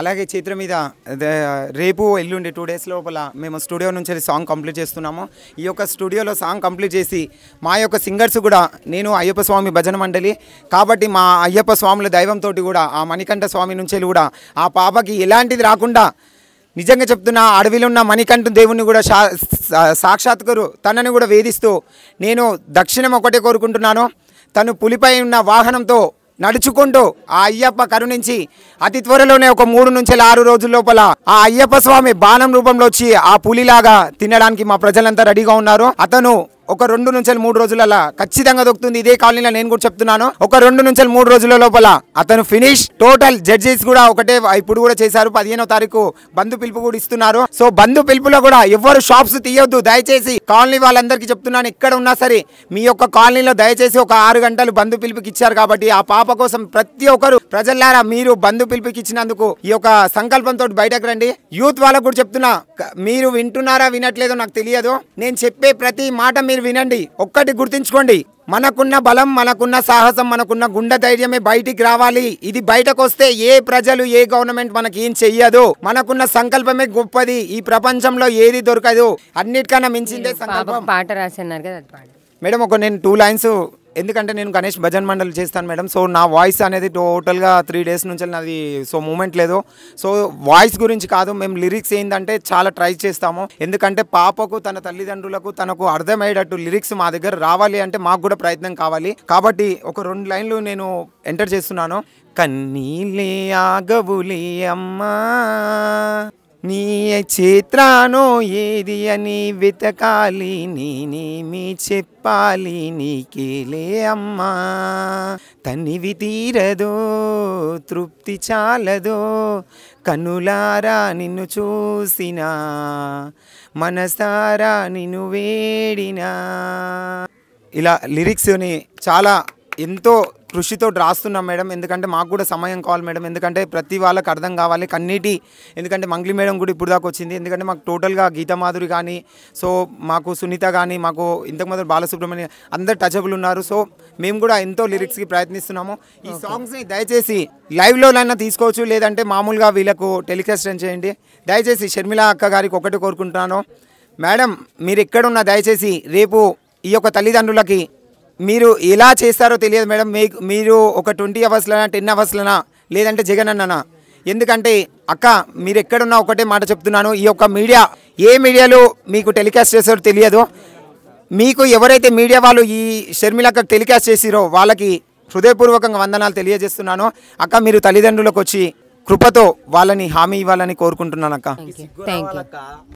అలాగే చిత్ర మీద రేపు ఎల్లుండి టూ డేస్ లోపల మేము స్టూడియో నుంచి సాంగ్ కంప్లీట్ చేస్తున్నాము ఈ యొక్క స్టూడియోలో సాంగ్ కంప్లీట్ చేసి మా యొక్క సింగర్స్ కూడా నేను అయ్యప్ప స్వామి భజన మండలి కాబట్టి మా అయ్యప్ప స్వాముల దైవంతో కూడా ఆ మణికంఠ స్వామి నుంచి కూడా ఆ పాపకి ఎలాంటిది రాకుండా నిజంగా చెప్తున్నా అడవిలో ఉన్న మణికంఠ దేవుణ్ణి కూడా సా సాక్షాత్కరు తనని కూడా వేధిస్తూ నేను దక్షిణం ఒకటే కోరుకుంటున్నాను తను పులిపై ఉన్న వాహనంతో నడుచుకుంటూ ఆ అయ్యప్ప కరుణించి అతి త్వరలోనే ఒక మూడు నుంచి ఆరు రోజుల లోపల ఆ అయ్యప్ప స్వామి బాణం రూపంలో వచ్చి ఆ పులిలాగా తినడానికి మా ప్రజలంతా రెడీగా ఉన్నారు అతను ఒక రెండు నుంచి మూడు రోజులలో ఖచ్చితంగా దొక్కుతుంది ఇదే కాలనీలో నేను కూడా చెప్తున్నాను ఒక రెండు నుంచి మూడు రోజుల లోపల అతను ఫినిష్ టోటల్ జడ్జెస్ కూడా ఒకటే ఇప్పుడు కూడా చేశారు పదిహేనో తారీఖు బంధు పిలుపు కూడా ఇస్తున్నారు సో బంధు పిలుపులో కూడా ఎవరు షాప్స్ తీయొద్దు దయచేసి కాలనీ వాళ్ళందరికీ చెప్తున్నాను ఇక్కడ ఉన్నా సరే మీ యొక్క కాలనీలో దయచేసి ఒక ఆరు గంటలు బంధు పిలుపుకి ఇచ్చారు కాబట్టి ఆ పాప కోసం ప్రతి ఒక్కరు ప్రజలారా మీరు బంధు పిలుపుకి ఇచ్చినందుకు ఈ యొక్క సంకల్పంతో బయటకు రండి యూత్ వాళ్ళకు కూడా చెప్తున్నా మీరు వింటున్నారా వినట్లేదో నాకు తెలియదు నేను చెప్పే ప్రతి మాట మీద మీరు వినండి ఒక్కటి గుర్తుంచుకోండి మనకున్న బలం మనకున్న సాహసం మనకున్న గుండె ధైర్యమే బయటికి రావాలి ఇది బయటకు వస్తే ఏ ప్రజలు ఏ గవర్నమెంట్ మనకి ఏం చెయ్యదు మనకున్న సంకల్పమే గొప్పది ఈ ప్రపంచంలో ఏది దొరకదు అన్నిటికన్నా మించిందే సంకల్పం పాట అన్నారు కదా మేడం ఒక నేను టూ లైన్స్ ఎందుకంటే నేను గణేష్ భజన్ మండలి చేస్తాను మేడం సో నా వాయిస్ అనేది టోటల్గా త్రీ డేస్ నుంచి నాది సో మూమెంట్ లేదు సో వాయిస్ గురించి కాదు మేము లిరిక్స్ ఏంటంటే చాలా ట్రై చేస్తాము ఎందుకంటే పాపకు తన తల్లిదండ్రులకు తనకు అర్థమయ్యేటట్టు లిరిక్స్ మా దగ్గర రావాలి అంటే మాకు కూడా ప్రయత్నం కావాలి కాబట్టి ఒక రెండు లైన్లు నేను ఎంటర్ చేస్తున్నాను కన్నీలే ఆగవులే అమ్మా నీ చిత్రానో ఏది అని వెతకాలి నేనేమి చెప్పాలి నీకేలే అమ్మా తనివి తీరదో తృప్తి చాలదో కనులారా నిన్ను చూసినా మనసారా నిన్ను వేడినా ఇలా లిరిక్స్ని చాలా ఎంతో కృషితో రాస్తున్నాం మేడం ఎందుకంటే మాకు కూడా సమయం కావాలి మేడం ఎందుకంటే ప్రతి వాళ్ళకి అర్థం కావాలి కన్నీటి ఎందుకంటే మంగ్లీ మేడం కూడా ఇప్పుడు దాకా వచ్చింది ఎందుకంటే మాకు టోటల్గా గీతమాధురి కానీ సో మాకు సునీత కానీ మాకు ఇంతకుముందు బాలసుబ్రహ్మణ్యం అందరు టచబుల్ ఉన్నారు సో మేము కూడా ఎంతో లిరిక్స్కి ప్రయత్నిస్తున్నాము ఈ సాంగ్స్ని దయచేసి లైవ్లోనైనా తీసుకోవచ్చు లేదంటే మామూలుగా వీళ్ళకు టెలికాస్ట్ చేయండి దయచేసి షర్మిల అక్క గారికి ఒకటి కోరుకుంటున్నాను మేడం మీరు ఎక్కడున్నా దయచేసి రేపు ఈ యొక్క తల్లిదండ్రులకి మీరు ఎలా చేస్తారో తెలియదు మేడం మీకు మీరు ఒక ట్వంటీ అవర్స్లోనా టెన్ అవర్స్లోనా లేదంటే జగన్ అన్ననా ఎందుకంటే అక్క మీరు ఎక్కడున్నా ఒకటే మాట చెప్తున్నాను ఈ యొక్క మీడియా ఏ మీడియాలో మీకు టెలికాస్ట్ చేశారో తెలియదు మీకు ఎవరైతే మీడియా వాళ్ళు ఈ షర్మిలక్క టెలికాస్ట్ చేసిరో వాళ్ళకి హృదయపూర్వకంగా వందనాలు తెలియజేస్తున్నాను అక్క మీరు తల్లిదండ్రులకు వచ్చి కృపతో వాళ్ళని హామీ ఇవ్వాలని కోరుకుంటున్నాను అక్క